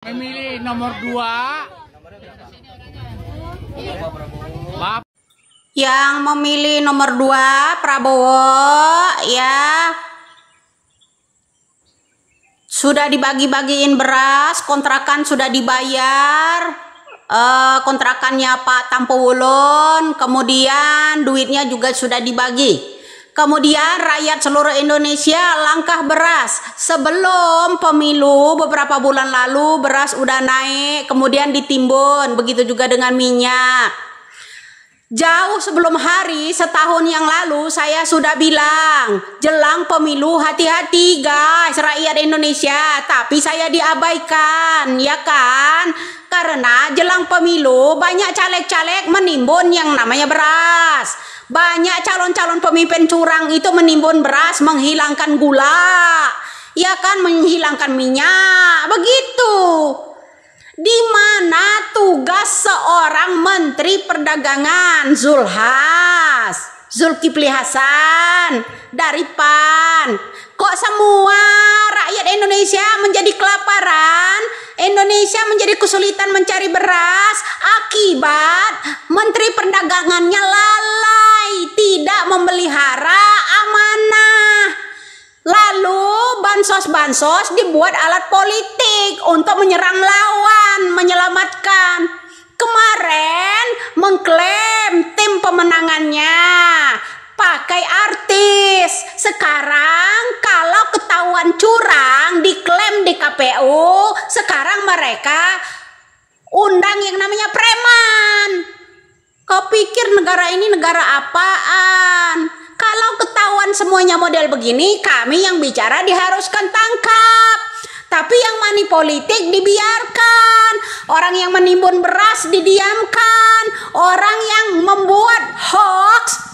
Memilih nomor 2 Yang memilih nomor 2 Prabowo ya Sudah dibagi-bagiin beras, kontrakan sudah dibayar uh, Kontrakannya Pak Tampowulon Kemudian duitnya juga sudah dibagi Kemudian rakyat seluruh Indonesia langkah beras. Sebelum pemilu beberapa bulan lalu beras udah naik, kemudian ditimbun, begitu juga dengan minyak. Jauh sebelum hari setahun yang lalu saya sudah bilang jelang pemilu hati-hati guys rakyat Indonesia tapi saya diabaikan ya kan karena jelang pemilu banyak caleg-caleg menimbun yang namanya beras banyak calon-calon pemimpin curang itu menimbun beras, menghilangkan gula, ya kan menghilangkan minyak, begitu. Di mana tugas seorang menteri perdagangan Zulhas, Zulkifli Hasan dari PAN? Kok semua rakyat Indonesia menjadi kelaparan? Indonesia menjadi kesulitan mencari beras akibat menteri perdagangannya lalai memelihara amanah. Lalu bansos-bansos dibuat alat politik untuk menyerang lawan, menyelamatkan. Kemarin mengklaim tim pemenangannya pakai artis. Sekarang kalau ketahuan curang diklaim di KPU, sekarang mereka undang yang namanya preman negara ini negara apaan? Kalau ketahuan semuanya model begini, kami yang bicara diharuskan tangkap. Tapi yang mani politik dibiarkan. Orang yang menimbun beras didiamkan. Orang yang membuat hoax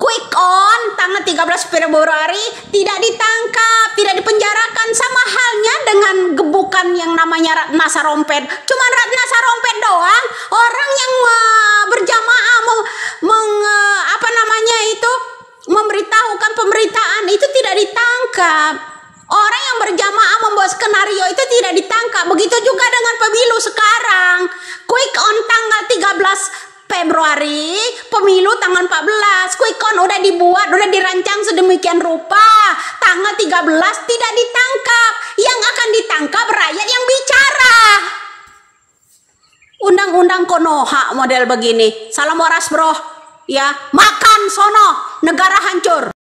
quick on tanggal 13 Februari tidak ditangkap, tidak dipenjarakan sama halnya dengan gebukan yang namanya Ratna Sarompet. Cuma Ratna Sarompet doang orang yang eh, berjamaah Orang yang berjamaah membuat skenario itu tidak ditangkap. Begitu juga dengan pemilu sekarang. Quick on tanggal 13 Februari, pemilu tanggal 14. Quick on udah dibuat, udah dirancang sedemikian rupa. Tanggal 13 tidak ditangkap. Yang akan ditangkap rakyat yang bicara. Undang-undang Konoha model begini. Salam waras bro. Ya, makan sono, negara hancur.